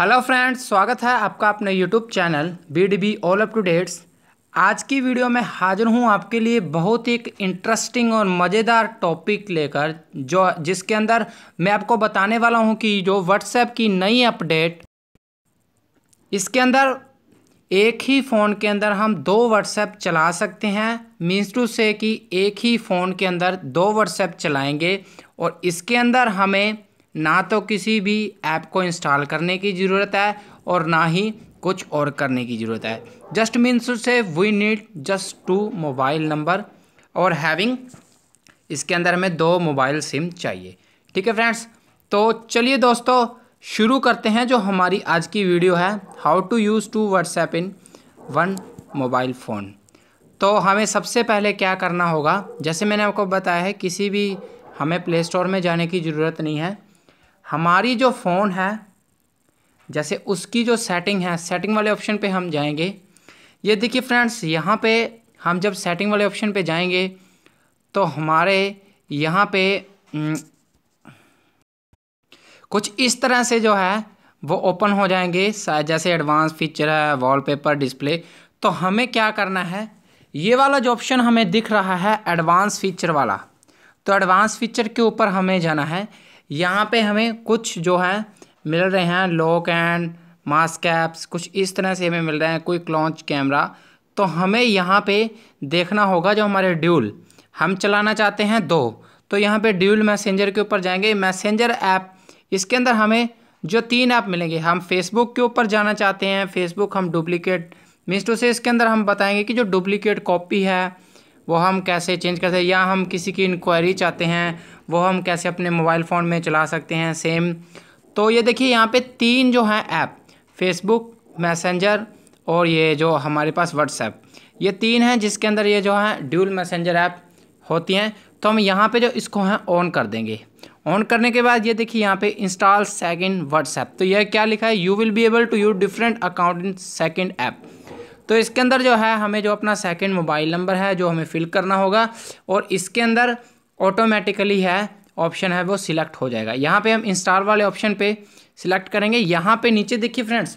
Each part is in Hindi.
हेलो फ्रेंड्स स्वागत है आपका अपने YouTube channel B D B all up to dates आज की वीडियो में हाजिर हूँ आपके लिए बहुत ही एक इंटरेस्टिंग और मज़ेदार टॉपिक लेकर जो जिसके अंदर मैं आपको बताने वाला हूँ कि जो व्हाट्सएप की नई अपडेट इसके अंदर एक ही फ़ोन के अंदर हम दो व्हाट्सएप चला सकते हैं मीन्स टू से कि एक ही फ़ोन के अंदर दो व्हाट्सएप चलाएँगे और इसके अंदर हमें ना तो किसी भी ऐप को इंस्टॉल करने की ज़रूरत है और ना ही कुछ और करने की ज़रूरत है जस्ट मीन्स से we need just two mobile number और हैविंग इसके अंदर हमें दो मोबाइल सिम चाहिए ठीक है फ्रेंड्स तो चलिए दोस्तों शुरू करते हैं जो हमारी आज की वीडियो है how to use two WhatsApp in one mobile phone तो हमें सबसे पहले क्या करना होगा जैसे मैंने आपको बताया है किसी भी हमें प्ले स्टोर में जाने की ज़रूरत नहीं है हमारी जो फ़ोन है जैसे उसकी जो सेटिंग है सेटिंग वाले ऑप्शन पे हम जाएंगे ये देखिए फ्रेंड्स यहाँ पे हम जब सेटिंग वाले ऑप्शन पे जाएंगे तो हमारे यहाँ पे कुछ इस तरह से जो है वो ओपन हो जाएंगे जैसे एडवांस फीचर है वॉलपेपर डिस्प्ले तो हमें क्या करना है ये वाला जो ऑप्शन हमें दिख रहा है एडवांस फीचर वाला तो एडवांस फीचर के ऊपर हमें जाना है यहाँ पे हमें कुछ जो है मिल रहे हैं लॉक एंड मास्क कैप्स कुछ इस तरह से हमें मिल रहे हैं क्विक लॉन्च कैमरा तो हमें यहाँ पे देखना होगा जो हमारे ड्यूल हम चलाना चाहते हैं दो तो यहाँ पे ड्यूल मैसेंजर के ऊपर जाएंगे मैसेंजर ऐप इसके अंदर हमें जो तीन ऐप मिलेंगे हम फेसबुक के ऊपर जाना चाहते हैं फेसबुक हम डुप्लीकेट मिस्टो से इसके अंदर हम बताएंगे कि जो डुप्लीकेट कॉपी है वो हम कैसे चेंज करते हैं या हम किसी की इंक्वायरी चाहते हैं वो हम कैसे अपने मोबाइल फ़ोन में चला सकते हैं सेम तो ये देखिए यहाँ पे तीन जो हैं ऐप फेसबुक मैसेंजर और ये जो हमारे पास व्हाट्सएप ये तीन हैं जिसके अंदर ये जो हैं ड्यूल मैसेंजर ऐप होती हैं तो हम यहाँ पे जो इसको हैं ऑन कर देंगे ऑन करने के बाद ये देखिए यहाँ पे इंस्टॉल सेकंड व्हाट्सएप तो यह क्या लिखा है you will be able to you different account in second app तो इसके अंदर जो है हमें जो अपना सेकेंड मोबाइल नंबर है जो हमें फिल करना होगा और इसके अंदर ऑटोमेटिकली है ऑप्शन है वो सिलेक्ट हो जाएगा यहाँ पे हम इंस्टॉल वाले ऑप्शन पे सिलेक्ट करेंगे यहाँ पे नीचे देखिए friends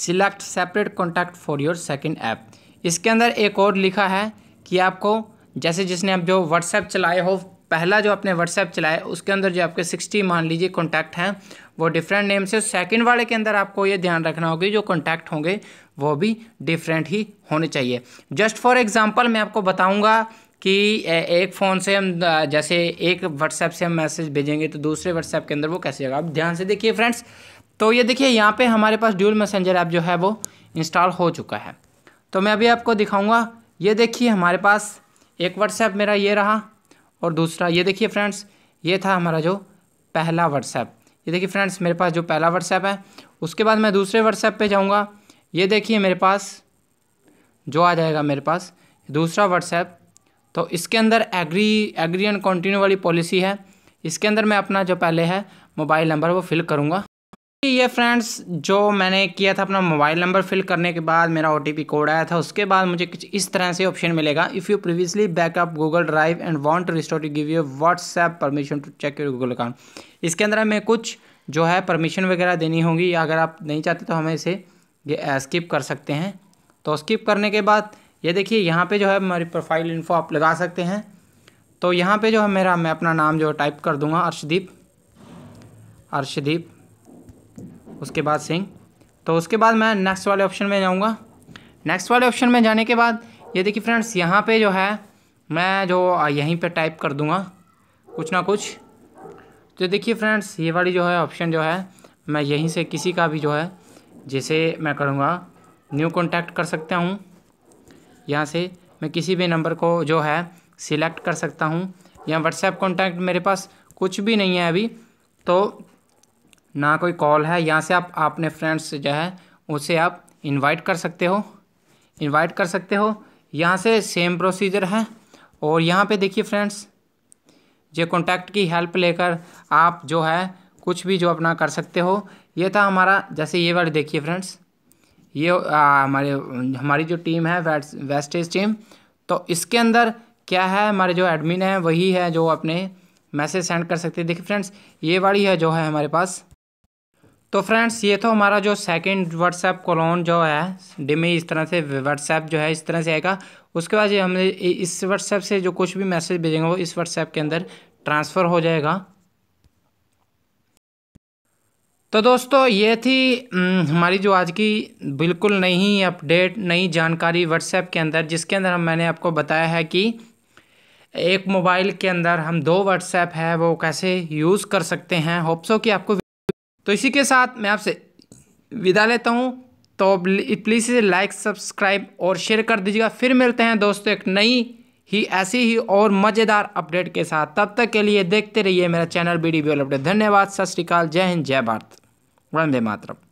select separate contact for your second app इसके अंदर एक और लिखा है कि आपको जैसे जिसने आप जो व्हाट्सएप चलाए हो पहला जो आपने व्हाट्सएप चलाया उसके अंदर जो आपके सिक्सटी मान लीजिए कॉन्टैक्ट हैं वो डिफरेंट नेम से सेकंड वाले के अंदर आपको ये ध्यान रखना होगा जो कॉन्टैक्ट होंगे वो भी डिफरेंट ही होने चाहिए जस्ट फॉर एग्जाम्पल मैं आपको बताऊँगा कि एक फ़ोन से हम जैसे एक व्हाट्सएप से हम मैसेज भेजेंगे तो दूसरे व्हाट्सएप के अंदर वो कैसे जाएगा अब ध्यान से देखिए फ्रेंड्स तो ये देखिए यहाँ पे हमारे पास ड्यूल मैसेंजर ऐप जो है वो इंस्टॉल हो चुका है तो मैं अभी आपको दिखाऊंगा ये देखिए हमारे पास एक व्हाट्सएप मेरा ये रहा और दूसरा ये देखिए फ्रेंड्स ये था हमारा जो पहला व्हाट्सएप ये देखिए फ्रेंड्स मेरे पास जो पहला व्हाट्सएप है उसके बाद मैं दूसरे व्हाट्सएप पर जाऊँगा ये देखिए मेरे पास जो आ जाएगा मेरे पास दूसरा व्हाट्सएप तो इसके अंदर एग्री एग्री एंड कॉन्टिन्यू वाली पॉलिसी है इसके अंदर मैं अपना जो पहले है मोबाइल नंबर वो फिल करूँगा ये फ्रेंड्स जो मैंने किया था अपना मोबाइल नंबर फिल करने के बाद मेरा ओ कोड आया था उसके बाद मुझे कुछ इस तरह से ऑप्शन मिलेगा if you previously backup Google drive and want to restore to give you WhatsApp permission to check your Google account इसके अंदर हमें कुछ जो है परमिशन वगैरह देनी होगी या अगर आप नहीं चाहते तो हमें इसे ये स्किप कर सकते हैं तो स्किप करने के बाद ये देखिए यहाँ पे जो है हमारी प्रोफाइल इन्फो आप लगा सकते हैं तो यहाँ पे जो है मेरा मैं अपना नाम जो है टाइप कर दूँगा अर्शदीप अर्शदीप उसके बाद सिंह तो उसके बाद मैं नेक्स्ट वाले ऑप्शन में जाऊँगा नेक्स्ट वाले ऑप्शन में जाने के बाद ये देखिए फ्रेंड्स यहाँ पर जो है मैं जो यहीं पर टाइप कर दूँगा कुछ ना कुछ तो देखिए फ्रेंड्स ये वाली जो है ऑप्शन जो है मैं यहीं से किसी का भी जो है जैसे मैं करूँगा न्यू कॉन्टैक्ट कर सकता हूँ यहाँ से मैं किसी भी नंबर को जो है सिलेक्ट कर सकता हूँ यहाँ व्हाट्सएप कॉन्टैक्ट मेरे पास कुछ भी नहीं है अभी तो ना कोई कॉल है यहाँ से आप अपने फ्रेंड्स जो है उसे आप इनवाइट कर सकते हो इनवाइट कर सकते हो यहाँ से सेम प्रोसीजर है और यहाँ पे देखिए फ्रेंड्स ये कॉन्टैक्ट की हेल्प लेकर आप जो है कुछ भी जो अपना कर सकते हो ये था हमारा जैसे ये वर्ड देखिए फ्रेंड्स ये आ, हमारे हमारी जो टीम है वेस्ट वेस्टेज टीम तो इसके अंदर क्या है हमारे जो एडमिन है वही है जो अपने मैसेज सेंड कर सकते हैं देखिए फ्रेंड्स ये वाली है जो है हमारे पास तो फ्रेंड्स ये तो हमारा जो सेकंड व्हाट्सएप कॉलोन जो है डिमी इस तरह से व्हाट्सएप जो है इस तरह से आएगा उसके बाद ये हमने इस व्हाट्सएप से जो कुछ भी मैसेज भेजेंगे वो इस व्हाट्सएप के अंदर ट्रांसफ़र हो जाएगा तो दोस्तों ये थी हम्म, हमारी जो आज की बिल्कुल नई अपडेट नई जानकारी व्हाट्सएप के अंदर जिसके अंदर हम मैंने आपको बताया है कि एक मोबाइल के अंदर हम दो व्हाट्सएप है वो कैसे यूज़ कर सकते हैं होप्सो कि आपको तो इसी के साथ मैं आपसे विदा लेता हूँ तो प्लीज़ इसे लाइक सब्सक्राइब और शेयर कर दीजिएगा फिर मिलते हैं दोस्तों एक नई ही ऐसी ही और मज़ेदार अपडेट के साथ तब तक के लिए देखते रहिए मेरा channel B D B update धन्यवाद सत श्रीकाल जय हिंद जय भारत Grande matrimonio.